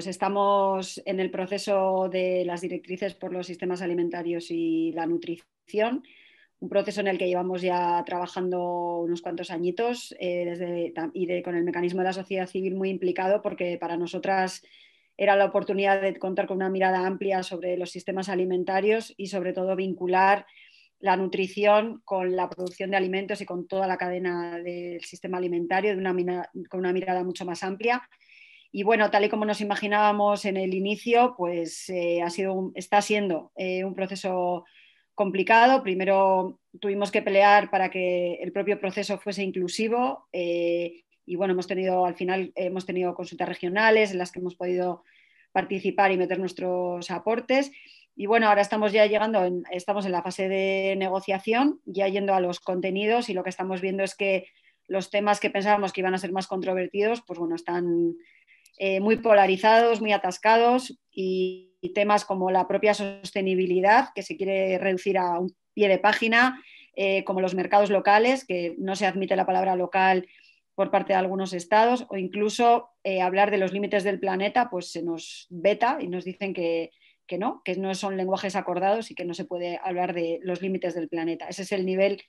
Pues estamos en el proceso de las directrices por los sistemas alimentarios y la nutrición, un proceso en el que llevamos ya trabajando unos cuantos añitos eh, y con el mecanismo de la sociedad civil muy implicado porque para nosotras era la oportunidad de contar con una mirada amplia sobre los sistemas alimentarios y sobre todo vincular la nutrición con la producción de alimentos y con toda la cadena del sistema alimentario con una mirada mucho más amplia y bueno, tal y como nos imaginábamos en el inicio, pues eh, ha sido está siendo eh, un proceso complicado. Primero tuvimos que pelear para que el propio proceso fuese inclusivo eh, y bueno, hemos tenido al final hemos tenido consultas regionales en las que hemos podido participar y meter nuestros aportes. Y bueno, ahora estamos ya llegando, estamos en la fase de negociación, ya yendo a los contenidos y lo que estamos viendo es que los temas que pensábamos que iban a ser más controvertidos, pues bueno, están eh, muy polarizados, muy atascados y, temas como la propia sostenibilidad, que se quiere reducir a un pie de página, eh, como los mercados locales, que no se admite la palabra local por parte de algunos estados, o incluso eh, hablar de los límites del planeta, pues se nos veta y nos dicen que, que no, que no son lenguajes acordados y que no se puede hablar de los límites del planeta. Ese es el nivel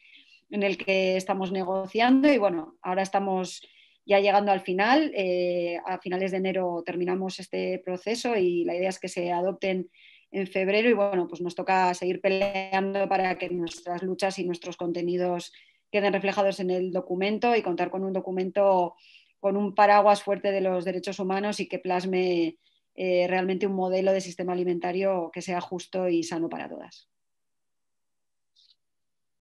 en el que estamos negociando y bueno, ahora estamos ya llegando al final, eh, a finales de enero terminamos este proceso y la idea es que se adopten en febrero y bueno, pues nos toca seguir peleando para que nuestras luchas y nuestros contenidos queden reflejados en el documento y contar con un documento con un paraguas fuerte de los derechos humanos y que plasme eh, realmente un modelo de sistema alimentario que sea justo y sano para todas.